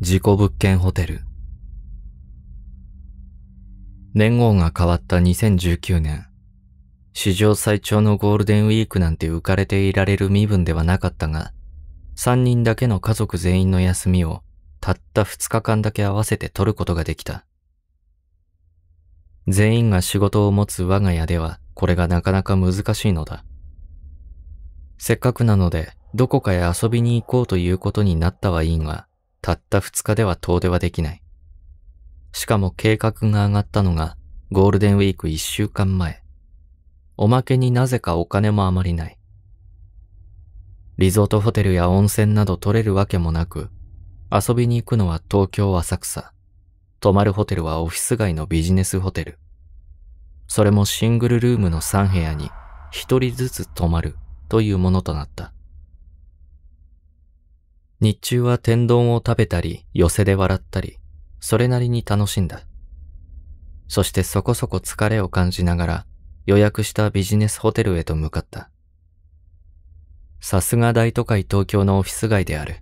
事故物件ホテル。年号が変わった2019年、史上最長のゴールデンウィークなんて浮かれていられる身分ではなかったが、3人だけの家族全員の休みをたった2日間だけ合わせて取ることができた。全員が仕事を持つ我が家ではこれがなかなか難しいのだ。せっかくなのでどこかへ遊びに行こうということになったはいいが、たった2日では遠出はできない。しかも計画が上がったのがゴールデンウィーク1週間前。おまけになぜかお金もあまりない。リゾートホテルや温泉など取れるわけもなく、遊びに行くのは東京浅草。泊まるホテルはオフィス街のビジネスホテル。それもシングルルームの3部屋に一人ずつ泊まるというものとなった。日中は天丼を食べたり、寄せで笑ったり、それなりに楽しんだ。そしてそこそこ疲れを感じながら予約したビジネスホテルへと向かった。さすが大都会東京のオフィス街である。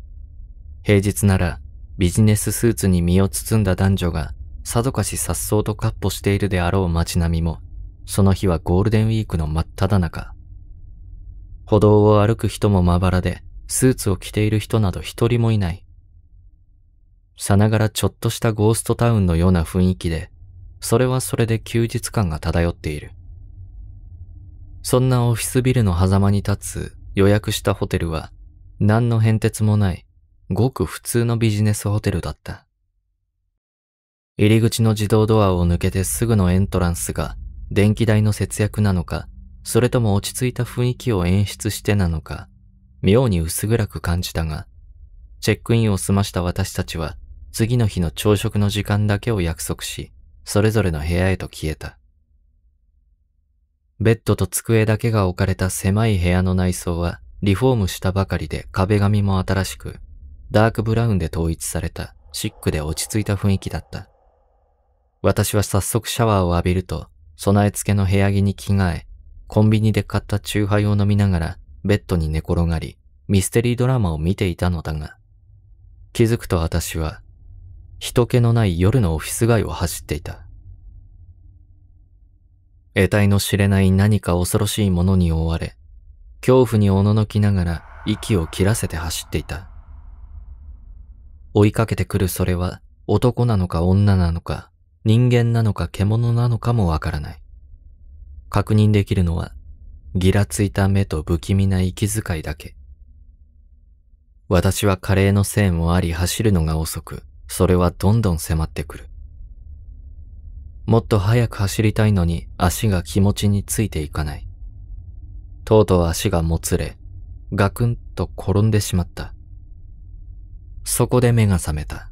平日ならビジネススーツに身を包んだ男女がさぞかし颯爽と闊歩しているであろう街並みも、その日はゴールデンウィークの真っ只中。歩道を歩く人もまばらで、スーツを着ている人など一人もいない。さながらちょっとしたゴーストタウンのような雰囲気で、それはそれで休日感が漂っている。そんなオフィスビルの狭間に立つ予約したホテルは、何の変哲もない、ごく普通のビジネスホテルだった。入り口の自動ドアを抜けてすぐのエントランスが、電気代の節約なのか、それとも落ち着いた雰囲気を演出してなのか、妙に薄暗く感じたが、チェックインを済ました私たちは、次の日の朝食の時間だけを約束し、それぞれの部屋へと消えた。ベッドと机だけが置かれた狭い部屋の内装はリフォームしたばかりで壁紙も新しく、ダークブラウンで統一されたシックで落ち着いた雰囲気だった。私は早速シャワーを浴びると、備え付けの部屋着に着替え、コンビニで買ったチューハイを飲みながらベッドに寝転がり、ミステリードラマを見ていたのだが、気づくと私は、人気のない夜のオフィス街を走っていた。得体の知れない何か恐ろしいものに追われ、恐怖におののきながら息を切らせて走っていた。追いかけてくるそれは男なのか女なのか人間なのか獣なのかもわからない。確認できるのはギラついた目と不気味な息遣いだけ。私はカレーのせいもあり走るのが遅く、それはどんどん迫ってくる。もっと早く走りたいのに足が気持ちについていかない。とうとう足がもつれ、ガクンと転んでしまった。そこで目が覚めた。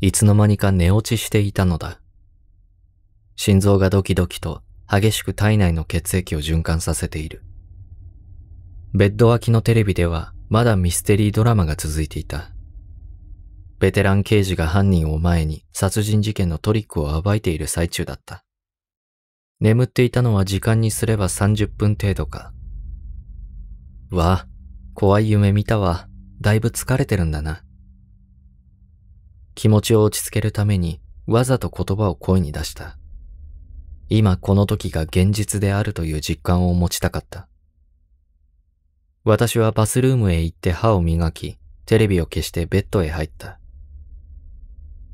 いつの間にか寝落ちしていたのだ。心臓がドキドキと激しく体内の血液を循環させている。ベッド脇のテレビではまだミステリードラマが続いていた。ベテラン刑事が犯人を前に殺人事件のトリックを暴いている最中だった。眠っていたのは時間にすれば30分程度か。わあ、怖い夢見たわ。だいぶ疲れてるんだな。気持ちを落ち着けるためにわざと言葉を声に出した。今この時が現実であるという実感を持ちたかった。私はバスルームへ行って歯を磨き、テレビを消してベッドへ入った。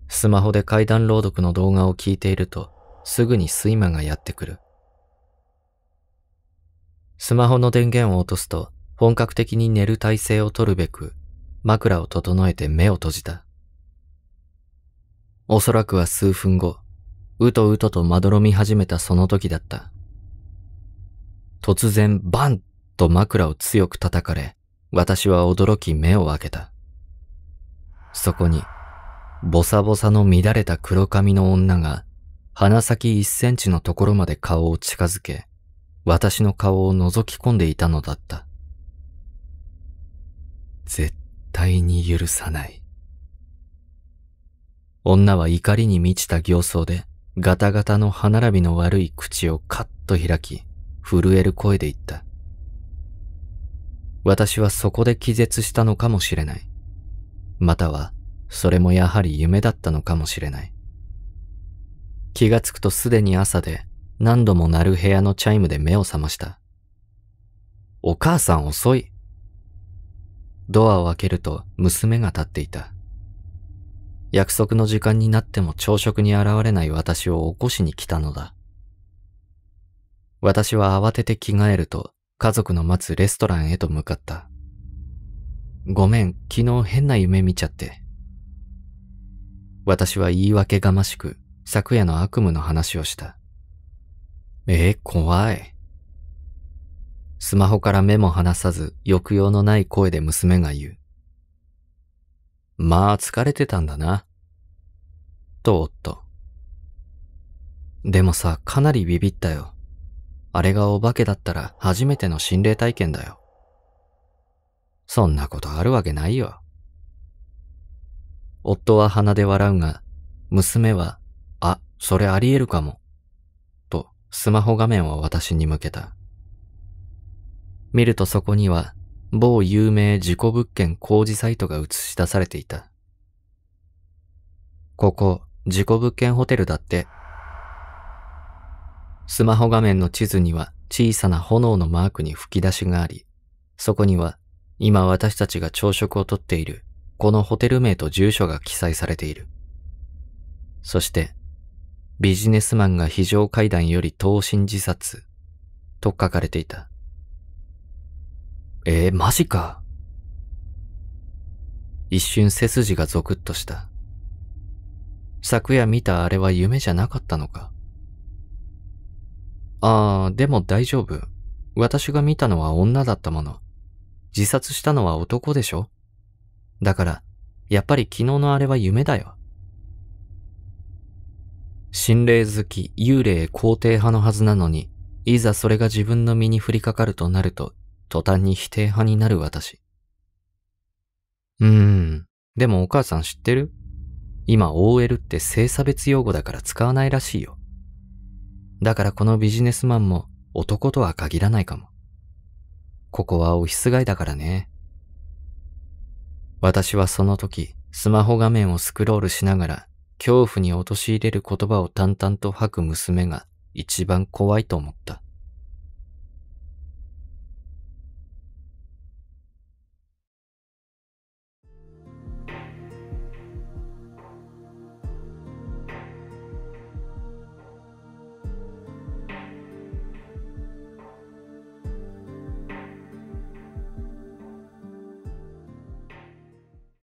スマホで階段朗読の動画を聞いていると、すぐに睡魔がやってくる。スマホの電源を落とすと、本格的に寝る体勢をとるべく、枕を整えて目を閉じた。おそらくは数分後、うとうととまどろみ始めたその時だった。突然バンと枕を強く叩かれ、私は驚き目を開けた。そこに、ボサボサの乱れた黒髪の女が、鼻先一センチのところまで顔を近づけ、私の顔を覗き込んでいたのだった。絶対に許さない。女は怒りに満ちた形相で、ガタガタの歯並びの悪い口をカッと開き、震える声で言った。私はそこで気絶したのかもしれない。または、それもやはり夢だったのかもしれない。気がつくとすでに朝で何度も鳴る部屋のチャイムで目を覚ました。お母さん遅い。ドアを開けると娘が立っていた。約束の時間になっても朝食に現れない私を起こしに来たのだ。私は慌てて着替えると家族の待つレストランへと向かった。ごめん、昨日変な夢見ちゃって。私は言い訳がましく昨夜の悪夢の話をした。えー、怖い。スマホから目も離さず抑揚のない声で娘が言う。まあ疲れてたんだな。と夫。でもさ、かなりビビったよ。あれがお化けだったら初めての心霊体験だよ。そんなことあるわけないよ。夫は鼻で笑うが、娘は、あ、それあり得るかも。と、スマホ画面を私に向けた。見るとそこには、某有名事故物件工事サイトが映し出されていた。ここ、事故物件ホテルだって。スマホ画面の地図には小さな炎のマークに吹き出しがあり、そこには今私たちが朝食をとっているこのホテル名と住所が記載されている。そして、ビジネスマンが非常階段より投身自殺と書かれていた。えー、マジか。一瞬背筋がゾクッとした。昨夜見たあれは夢じゃなかったのか。ああ、でも大丈夫。私が見たのは女だったもの。自殺したのは男でしょだから、やっぱり昨日のあれは夢だよ。心霊好き、幽霊肯定派のはずなのに、いざそれが自分の身に降りかかるとなると途端に否定派になる私。うーん。でもお母さん知ってる今 OL って性差別用語だから使わないらしいよ。だからこのビジネスマンも男とは限らないかも。ここはオフィス街だからね。私はその時、スマホ画面をスクロールしながら、恐怖に陥れる言葉を淡々と吐く娘が一番怖いと思った。